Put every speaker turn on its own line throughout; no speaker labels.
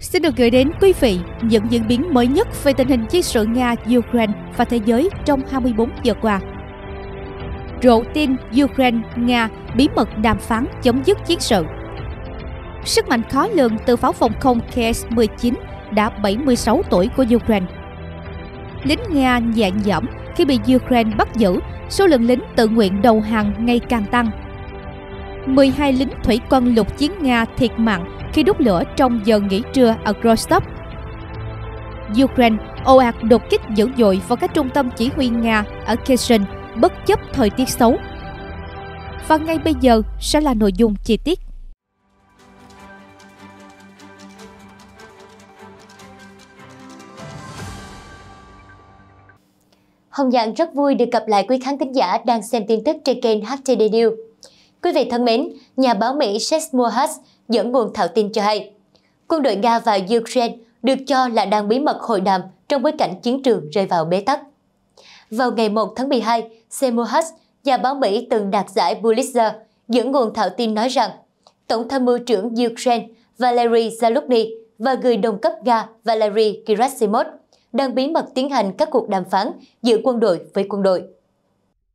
xin được gửi đến quý vị những diễn biến mới nhất về tình hình chiến sự Nga-Ukraine và thế giới trong 24 giờ qua. Rộ tin Ukraine-Nga bí mật đàm phán chấm dứt chiến sự Sức mạnh khó lường từ pháo phòng không KS-19 đã 76 tuổi của Ukraine Lính Nga nhẹ nhõm khi bị Ukraine bắt giữ, số lượng lính tự nguyện đầu hàng ngày càng tăng – 12 lính thủy quân lục chiến Nga thiệt mạng khi đốt lửa trong giờ nghỉ trưa ở Rostov. Ukraine ồ ạt đột kích dữ dội vào các trung tâm chỉ huy Nga ở Kherson bất chấp thời tiết xấu. Và ngay bây giờ sẽ là nội dung chi tiết.
Hồng Dạng rất vui được gặp lại quý khán thính giả đang xem tin tức trên kênh HTD News. Quý vị thân mến, nhà báo Mỹ Seth Hutch dẫn nguồn thạo tin cho hay, quân đội Nga và Ukraine được cho là đang bí mật hội đàm trong bối cảnh chiến trường rơi vào bế tắc. Vào ngày 1 tháng 12, Seth Hutch, nhà báo Mỹ từng đạt giải Pulitzer, dẫn nguồn thạo tin nói rằng Tổng tham mưu trưởng Ukraine Valery Zaluzny và người đồng cấp Nga Valery Gerasimov đang bí mật tiến hành các cuộc đàm phán
giữa quân đội với quân đội.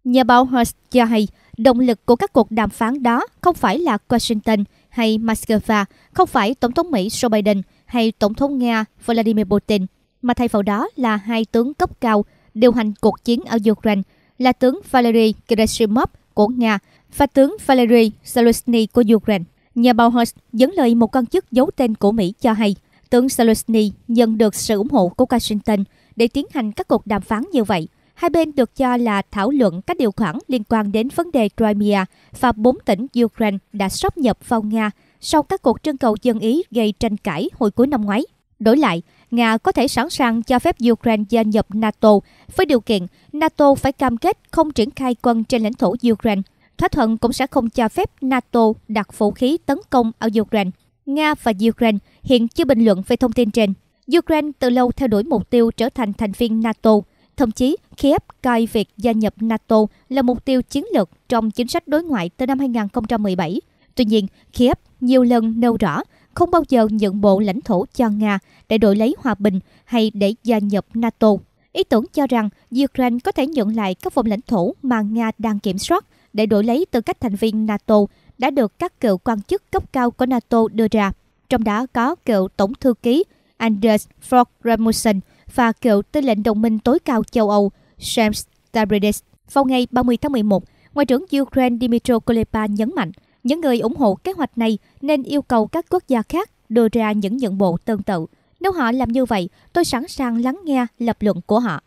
Nhà báo Hutch cho hay Động lực của các cuộc đàm phán đó không phải là Washington hay Moscow, không phải Tổng thống Mỹ Joe Biden hay Tổng thống Nga Vladimir Putin, mà thay vào đó là hai tướng cấp cao điều hành cuộc chiến ở Ukraine là tướng Valery Gerasimov của Nga và tướng Valery Zelensky của Ukraine. Nhà báo Host dẫn lời một quan chức giấu tên của Mỹ cho hay, tướng Zelensky nhận được sự ủng hộ của Washington để tiến hành các cuộc đàm phán như vậy – Hai bên được cho là thảo luận các điều khoản liên quan đến vấn đề Crimea và bốn tỉnh Ukraine đã sắp nhập vào Nga sau các cuộc trưng cầu dân Ý gây tranh cãi hồi cuối năm ngoái. Đổi lại, Nga có thể sẵn sàng cho phép Ukraine gia nhập NATO với điều kiện NATO phải cam kết không triển khai quân trên lãnh thổ Ukraine. Thỏa thuận cũng sẽ không cho phép NATO đặt vũ khí tấn công ở Ukraine. Nga và Ukraine hiện chưa bình luận về thông tin trên. Ukraine từ lâu theo đuổi mục tiêu trở thành thành viên NATO Thậm chí, Kiev coi việc gia nhập NATO là mục tiêu chiến lược trong chính sách đối ngoại từ năm 2017. Tuy nhiên, Kiev nhiều lần nêu rõ không bao giờ nhận bộ lãnh thổ cho Nga để đổi lấy hòa bình hay để gia nhập NATO. Ý tưởng cho rằng Ukraine có thể nhận lại các vùng lãnh thổ mà Nga đang kiểm soát để đổi lấy tư cách thành viên NATO đã được các cựu quan chức cấp cao của NATO đưa ra, trong đó có cựu Tổng thư ký Anders Fogh Rasmussen – và cựu tư lệnh đồng minh tối cao châu Âu James Stavridis vào ngày 30 tháng 11, Ngoại trưởng Ukraine Dmytro Kuleba nhấn mạnh những người ủng hộ kế hoạch này nên yêu cầu các quốc gia khác đưa ra những nhận bộ tương tự. Nếu họ làm như vậy, tôi sẵn sàng lắng nghe lập luận của họ.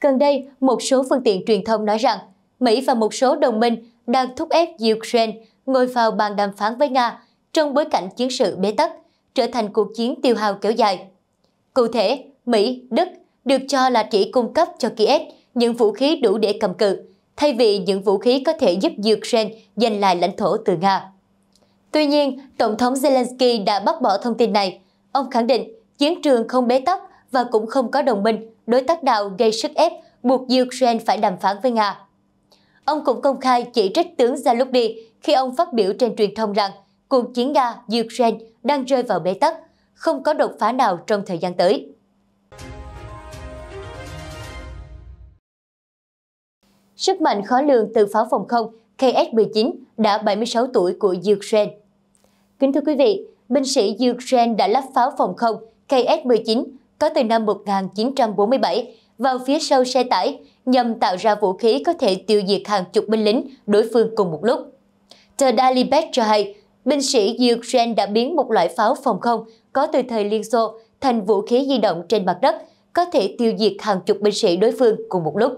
Gần đây, một số phương tiện truyền thông nói rằng Mỹ và một số đồng minh đang thúc
ép Ukraine ngồi vào bàn đàm phán với Nga trong bối cảnh chiến sự bế tắc, trở thành cuộc chiến tiêu hao kéo dài. Cụ thể, Mỹ, Đức được cho là chỉ cung cấp cho Kiev những vũ khí đủ để cầm cự, thay vì những vũ khí có thể giúp Ukraine giành lại lãnh thổ từ Nga. Tuy nhiên, Tổng thống Zelensky đã bác bỏ thông tin này. Ông khẳng định chiến trường không bế tắc và cũng không có đồng minh, đối tác đạo gây sức ép buộc Ukraine phải đàm phán với Nga. Ông cũng công khai chỉ trích tướng Zaludny khi ông phát biểu trên truyền thông rằng cuộc chiến Nga-Ukraine đang rơi vào bế tắc, không có đột phá nào trong thời gian tới. Sức mạnh khó lường từ pháo phòng không KS-19 đã 76 tuổi của Ukraine. Kính thưa quý vị, binh sĩ Ukraine đã lắp pháo phòng không KS-19 có từ năm 1947 vào phía sau xe tải nhằm tạo ra vũ khí có thể tiêu diệt hàng chục binh lính đối phương cùng một lúc. Tờ Daily Beast cho hay, binh sĩ Ukraine đã biến một loại pháo phòng không có từ thời Liên Xô thành vũ khí di động trên mặt đất, có thể tiêu diệt hàng chục binh sĩ đối phương cùng một lúc.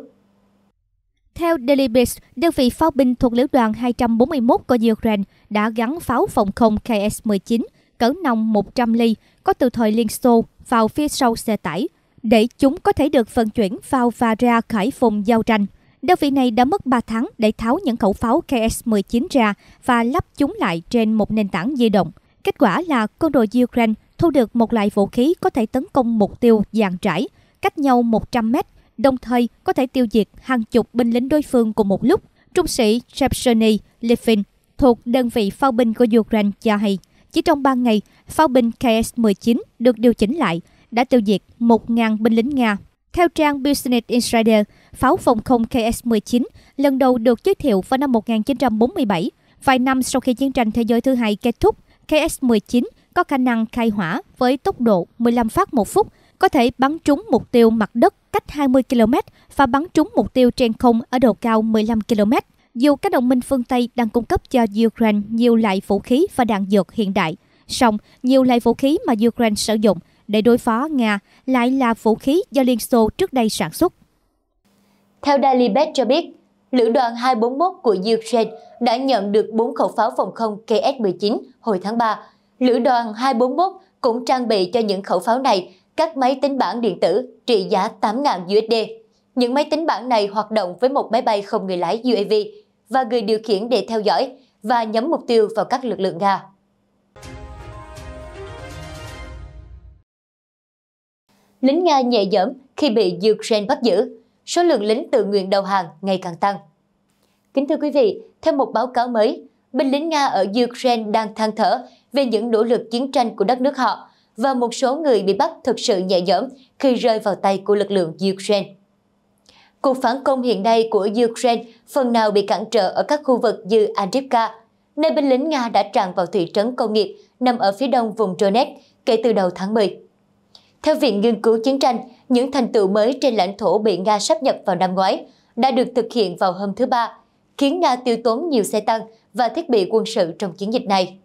Theo Daily Beast, đơn vị pháo binh thuộc lữ đoàn 241 của Ukraine đã gắn pháo phòng không KS-19 cỡ nòng 100 ly có từ thời Liên Xô vào phía sau xe tải để chúng có thể được vận chuyển vào và ra khỏi vùng giao tranh. Đơn vị này đã mất 3 tháng để tháo những khẩu pháo KS-19 ra và lắp chúng lại trên một nền tảng di động. Kết quả là quân đội Ukraine thu được một loại vũ khí có thể tấn công mục tiêu dàn trải, cách nhau 100 mét đồng thời có thể tiêu diệt hàng chục binh lính đối phương cùng một lúc. Trung sĩ Shepsony Levin thuộc đơn vị pháo binh của Ukraine cho hay, chỉ trong 3 ngày, pháo binh KS-19 được điều chỉnh lại, đã tiêu diệt 1.000 binh lính Nga. Theo trang Business Insider, pháo phòng không KS-19 lần đầu được giới thiệu vào năm 1947. Vài năm sau khi chiến tranh thế giới thứ hai kết thúc, KS-19 có khả năng khai hỏa với tốc độ 15 phát một phút, có thể bắn trúng mục tiêu mặt đất cách 20 km và bắn trúng mục tiêu trên không ở độ cao 15 km. Dù các đồng minh phương Tây đang cung cấp cho Ukraine nhiều loại vũ khí và đạn dược hiện đại, song nhiều loại vũ khí mà Ukraine sử dụng để đối phó Nga lại là vũ khí do Liên Xô trước đây sản xuất. Theo Daily Dalibet cho biết, Lữ đoàn 241 của Ukraine đã
nhận được 4 khẩu pháo phòng không KS-19 hồi tháng 3. Lữ đoàn 241 cũng trang bị cho những khẩu pháo này các máy tính bảng điện tử trị giá 8.000 USD. Những máy tính bảng này hoạt động với một máy bay không người lái UAV và người điều khiển để theo dõi và nhắm mục tiêu vào các lực lượng Nga. Lính Nga nhẹ dẫm khi bị Ukraine bắt giữ, số lượng lính tự nguyện đầu hàng ngày càng tăng. Kính thưa quý vị, theo một báo cáo mới, binh lính Nga ở Ukraine đang than thở về những nỗ lực chiến tranh của đất nước họ và một số người bị bắt thực sự nhẹ nhõm khi rơi vào tay của lực lượng Ukraine. Cuộc phản công hiện nay của Ukraine phần nào bị cản trở ở các khu vực như Andrivka, nơi binh lính Nga đã tràn vào thị trấn công nghiệp nằm ở phía đông vùng Donetsk kể từ đầu tháng 10. Theo Viện Nghiên cứu Chiến tranh, những thành tựu mới trên lãnh thổ bị Nga sắp nhập vào năm ngoái đã được thực hiện vào hôm thứ Ba, khiến Nga tiêu tốn nhiều xe tăng và thiết bị quân sự trong chiến dịch này.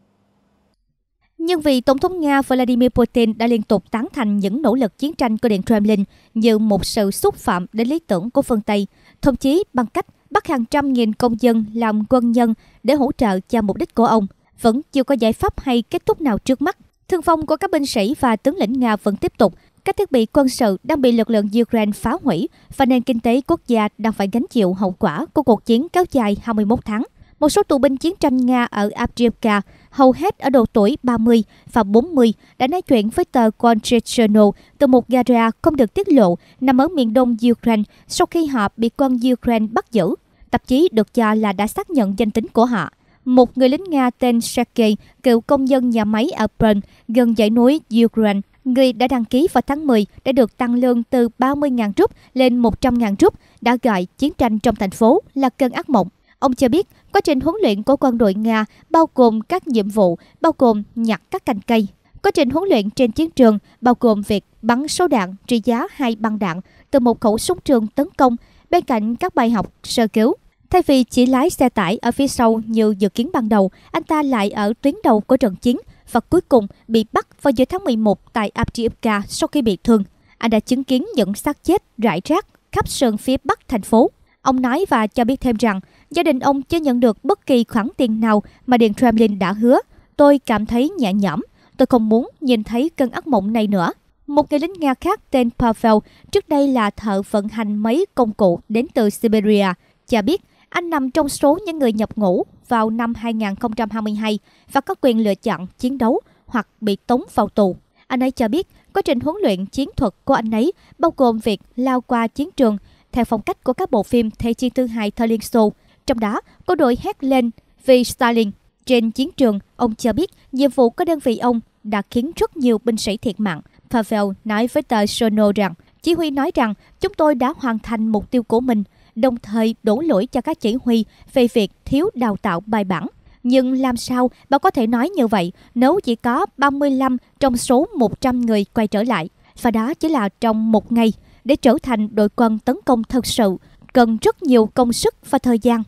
Nhưng vì Tổng thống Nga Vladimir Putin đã liên tục tán thành những nỗ lực chiến tranh của Điện Kremlin như một sự xúc phạm đến lý tưởng của phương Tây, thậm chí bằng cách bắt hàng trăm nghìn công dân làm quân nhân để hỗ trợ cho mục đích của ông, vẫn chưa có giải pháp hay kết thúc nào trước mắt. Thương vong của các binh sĩ và tướng lĩnh Nga vẫn tiếp tục. Các thiết bị quân sự đang bị lực lượng Ukraine phá hủy và nền kinh tế quốc gia đang phải gánh chịu hậu quả của cuộc chiến kéo dài 21 tháng. Một số tù binh chiến tranh Nga ở Abdiivka, hầu hết ở độ tuổi 30 và 40, đã nói chuyện với tờ Constitutional từ một gara không được tiết lộ nằm ở miền đông Ukraine sau khi họ bị quân Ukraine bắt giữ. Tạp chí được cho là đã xác nhận danh tính của họ. Một người lính Nga tên Sergei, cựu công dân nhà máy ở Bern, gần dãy núi Ukraine, người đã đăng ký vào tháng 10 đã được tăng lương từ 30.000 rúp lên 100.000 rúp, đã gọi chiến tranh trong thành phố là cơn ác mộng. Ông cho biết Quá trình huấn luyện của quân đội Nga bao gồm các nhiệm vụ, bao gồm nhặt các cành cây. Quá trình huấn luyện trên chiến trường bao gồm việc bắn số đạn trị giá hai băng đạn từ một khẩu súng trường tấn công bên cạnh các bài học sơ cứu. Thay vì chỉ lái xe tải ở phía sau như dự kiến ban đầu, anh ta lại ở tuyến đầu của trận chiến và cuối cùng bị bắt vào giữa tháng 11 tại Abdiivka sau khi bị thương. Anh đã chứng kiến những xác chết rải rác khắp sườn phía bắc thành phố. Ông nói và cho biết thêm rằng Gia đình ông chưa nhận được bất kỳ khoản tiền nào mà Điện Kremlin đã hứa. Tôi cảm thấy nhẹ nhõm. Tôi không muốn nhìn thấy cơn ác mộng này nữa. Một người lính Nga khác tên Pavel, trước đây là thợ vận hành mấy công cụ đến từ Siberia, cho biết anh nằm trong số những người nhập ngũ vào năm 2022 và có quyền lựa chọn chiến đấu hoặc bị tống vào tù. Anh ấy cho biết quá trình huấn luyện chiến thuật của anh ấy bao gồm việc lao qua chiến trường theo phong cách của các bộ phim Thế chiến thứ hai thời Liên Xô. Trong đó, có đội hét lên vì Stalin. Trên chiến trường, ông cho biết nhiệm vụ của đơn vị ông đã khiến rất nhiều binh sĩ thiệt mạng. Pavel nói với tờ Sono rằng, chỉ huy nói rằng chúng tôi đã hoàn thành mục tiêu của mình, đồng thời đổ lỗi cho các chỉ huy về việc thiếu đào tạo bài bản. Nhưng làm sao bà có thể nói như vậy nếu chỉ có 35 trong số 100 người quay trở lại? Và đó chỉ là trong một ngày để trở thành đội quân tấn công thật sự cần rất nhiều công sức và thời gian.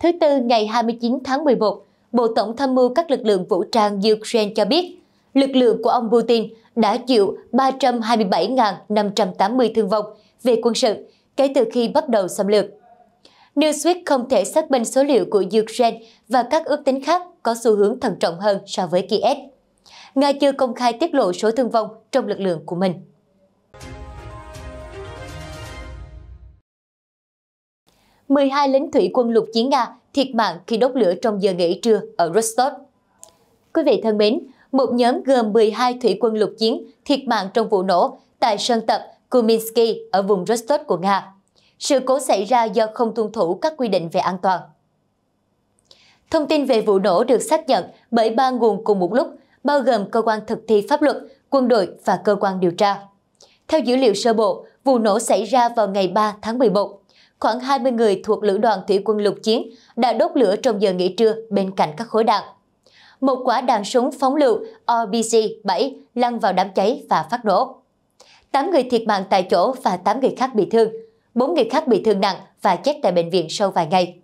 Thứ Tư ngày
29 tháng 11, Bộ Tổng tham mưu các lực lượng vũ trang Ukraine cho biết, lực lượng của ông Putin đã chịu 327.580 thương vong về quân sự kể từ khi bắt đầu xâm lược. Newsweek không thể xác minh số liệu của Ukraine và các ước tính khác có xu hướng thận trọng hơn so với Kiev. Nga chưa công khai tiết lộ số thương vong trong lực lượng của mình. 12 lính thủy quân lục chiến Nga thiệt mạng khi đốt lửa trong giờ nghỉ trưa ở Rostov. Quý vị thân mến, một nhóm gồm 12 thủy quân lục chiến thiệt mạng trong vụ nổ tại sân tập Kuminsky ở vùng Rostov của Nga. Sự cố xảy ra do không tuân thủ các quy định về an toàn. Thông tin về vụ nổ được xác nhận bởi ba nguồn cùng một lúc, bao gồm cơ quan thực thi pháp luật, quân đội và cơ quan điều tra. Theo dữ liệu sơ bộ, vụ nổ xảy ra vào ngày 3 tháng 11 khoảng 20 người thuộc Lữ đoàn Thủy quân lục chiến đã đốt lửa trong giờ nghỉ trưa bên cạnh các khối đạn. Một quả đạn súng phóng lựu RBC-7 lăn vào đám cháy và phát nổ. 8 người thiệt mạng tại chỗ và 8 người khác bị thương. 4 người khác bị thương nặng và chết tại bệnh viện sau vài ngày.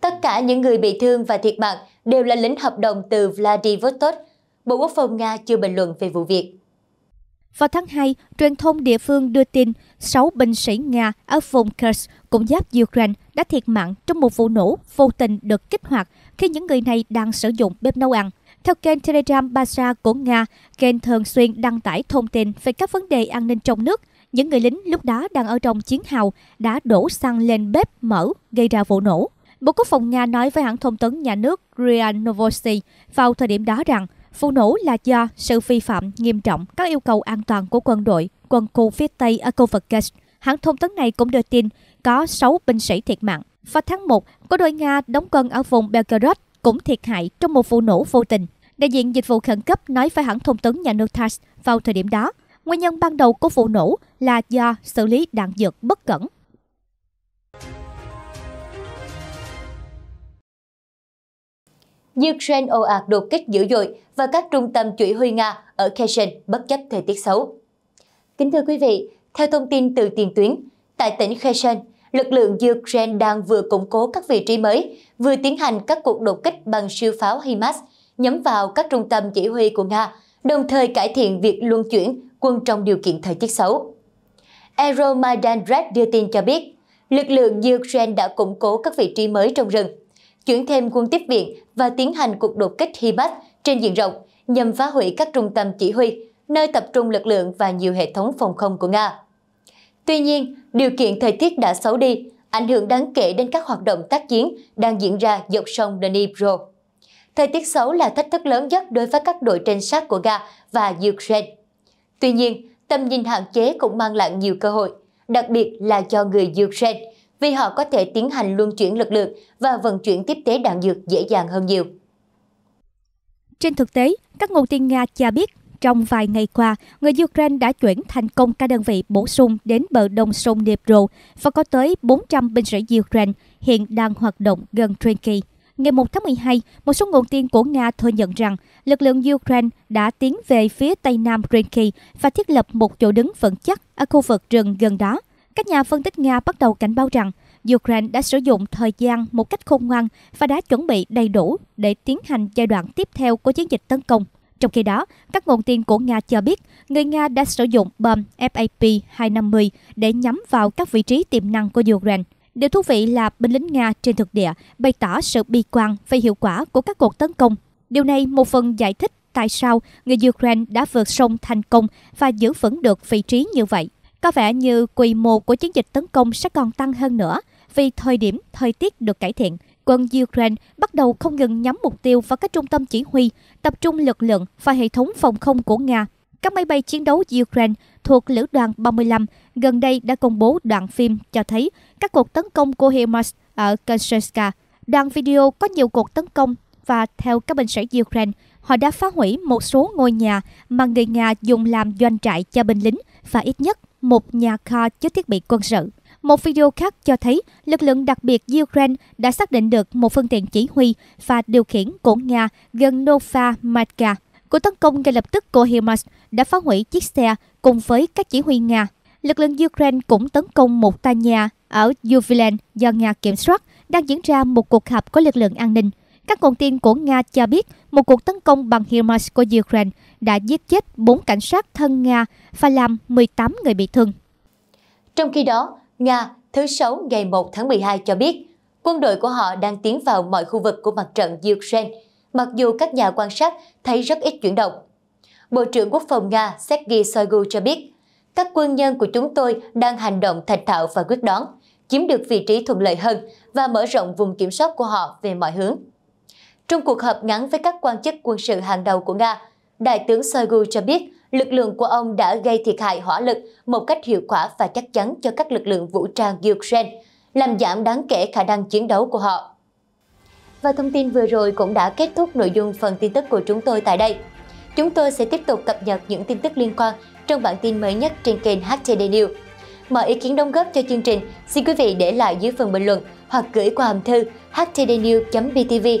Tất cả những người bị thương và thiệt mạng đều là lính hợp đồng từ Vladivostok. Bộ Quốc phòng Nga chưa bình luận
về vụ việc. Vào tháng 2, truyền thông địa phương đưa tin 6 binh sĩ Nga ở vùng Kursk cũng giáp Ukraine đã thiệt mạng trong một vụ nổ vô tình được kích hoạt khi những người này đang sử dụng bếp nấu ăn. Theo kênh Telegram Baza của Nga, kênh thường xuyên đăng tải thông tin về các vấn đề an ninh trong nước. Những người lính lúc đó đang ở trong chiến hào đã đổ xăng lên bếp mở gây ra vụ nổ. Bộ Quốc phòng Nga nói với hãng thông tấn nhà nước Ria Novosti vào thời điểm đó rằng Vụ nổ là do sự vi phạm nghiêm trọng các yêu cầu an toàn của quân đội, quân khu phía Tây ở khu vực Gaza. Hãng thông tấn này cũng đưa tin có 6 binh sĩ thiệt mạng. Vào tháng 1, có đội Nga đóng quân ở vùng Belgorod cũng thiệt hại trong một vụ nổ vô tình. Đại diện dịch vụ khẩn cấp nói với hãng thông tấn nhà nước TASS vào thời điểm đó, nguyên nhân ban đầu của vụ nổ là do xử lý đạn dược bất cẩn
Ukraine ồ ạt đột kích dữ dội và các trung tâm chỉ huy Nga ở Kherson bất chấp thời tiết xấu. Kính thưa quý vị, theo thông tin từ tiền tuyến, tại tỉnh Kherson, lực lượng Ukraine đang vừa củng cố các vị trí mới, vừa tiến hành các cuộc đột kích bằng siêu pháo HIMARS nhắm vào các trung tâm chỉ huy của Nga, đồng thời cải thiện việc luân chuyển quân trong điều kiện thời tiết xấu. Aeromaidan Red đưa tin cho biết, lực lượng Ukraine đã củng cố các vị trí mới trong rừng chuyển thêm quân tiếp viện và tiến hành cuộc đột kích Hibat trên diện rộng nhằm phá hủy các trung tâm chỉ huy, nơi tập trung lực lượng và nhiều hệ thống phòng không của Nga. Tuy nhiên, điều kiện thời tiết đã xấu đi, ảnh hưởng đáng kể đến các hoạt động tác chiến đang diễn ra dọc sông Dnipro. Thời tiết xấu là thách thức lớn nhất đối với các đội trinh sát của Nga và Ukraine. Tuy nhiên, tầm nhìn hạn chế cũng mang lại nhiều cơ hội, đặc biệt là cho người Ukraine vì họ có thể tiến hành luân chuyển lực lượng và vận chuyển tiếp tế đạn dược dễ dàng hơn nhiều.
Trên thực tế, các nguồn tin Nga cho biết trong vài ngày qua, người Ukraine đã chuyển thành công các đơn vị bổ sung đến bờ đông sông Dnipro và có tới 400 binh sĩ Ukraine hiện đang hoạt động gần Trinky. Ngày 1 tháng 12, một số nguồn tin của Nga thừa nhận rằng lực lượng Ukraine đã tiến về phía tây nam Trinky và thiết lập một chỗ đứng vững chắc ở khu vực rừng gần đó – các nhà phân tích Nga bắt đầu cảnh báo rằng Ukraine đã sử dụng thời gian một cách khôn ngoan và đã chuẩn bị đầy đủ để tiến hành giai đoạn tiếp theo của chiến dịch tấn công. Trong khi đó, các nguồn tin của Nga cho biết người Nga đã sử dụng bom FAP-250 để nhắm vào các vị trí tiềm năng của Ukraine. Điều thú vị là binh lính Nga trên thực địa bày tỏ sự bi quan về hiệu quả của các cuộc tấn công. Điều này một phần giải thích tại sao người Ukraine đã vượt sông thành công và giữ vững được vị trí như vậy. Có vẻ như quy mô của chiến dịch tấn công sẽ còn tăng hơn nữa vì thời điểm, thời tiết được cải thiện. Quân Ukraine bắt đầu không ngừng nhắm mục tiêu vào các trung tâm chỉ huy, tập trung lực lượng và hệ thống phòng không của Nga. Các máy bay chiến đấu Ukraine thuộc Lữ đoàn 35 gần đây đã công bố đoạn phim cho thấy các cuộc tấn công của HIMARS ở Kancheska. Đoạn video có nhiều cuộc tấn công và theo các binh sĩ Ukraine, họ đã phá hủy một số ngôi nhà mà người Nga dùng làm doanh trại cho binh lính và ít nhất một nhà kho chứa thiết bị quân sự. Một video khác cho thấy lực lượng đặc biệt Ukraine đã xác định được một phương tiện chỉ huy và điều khiển của Nga gần Nova Matka. Cuộc tấn công ngay lập tức của HIMARS đã phá hủy chiếc xe cùng với các chỉ huy Nga. Lực lượng Ukraine cũng tấn công một tòa nhà ở Yuvilen do Nga kiểm soát, đang diễn ra một cuộc họp của lực lượng an ninh. Các nguồn tin của Nga cho biết một cuộc tấn công bằng HIMARS của Ukraine đã giết chết 4 cảnh sát thân Nga và làm 18 người bị thương. Trong khi đó,
Nga thứ Sáu ngày 1 tháng 12 cho biết quân đội của họ đang tiến vào mọi khu vực của mặt trận Ukraine, mặc dù các nhà quan sát thấy rất ít chuyển động. Bộ trưởng Quốc phòng Nga Sergei Shoigu cho biết, các quân nhân của chúng tôi đang hành động thạch thạo và quyết đoán, chiếm được vị trí thuận lợi hơn và mở rộng vùng kiểm soát của họ về mọi hướng. Trong cuộc họp ngắn với các quan chức quân sự hàng đầu của Nga, Đại tướng Shoigu cho biết lực lượng của ông đã gây thiệt hại hỏa lực một cách hiệu quả và chắc chắn cho các lực lượng vũ trang Ukraine, làm giảm đáng kể khả năng chiến đấu của họ. Và thông tin vừa rồi cũng đã kết thúc nội dung phần tin tức của chúng tôi tại đây. Chúng tôi sẽ tiếp tục cập nhật những tin tức liên quan trong bản tin mới nhất trên kênh HTD News. Mọi ý kiến đóng góp cho chương trình xin quý vị để lại dưới phần bình luận hoặc gửi qua hòm thư htdnews.btv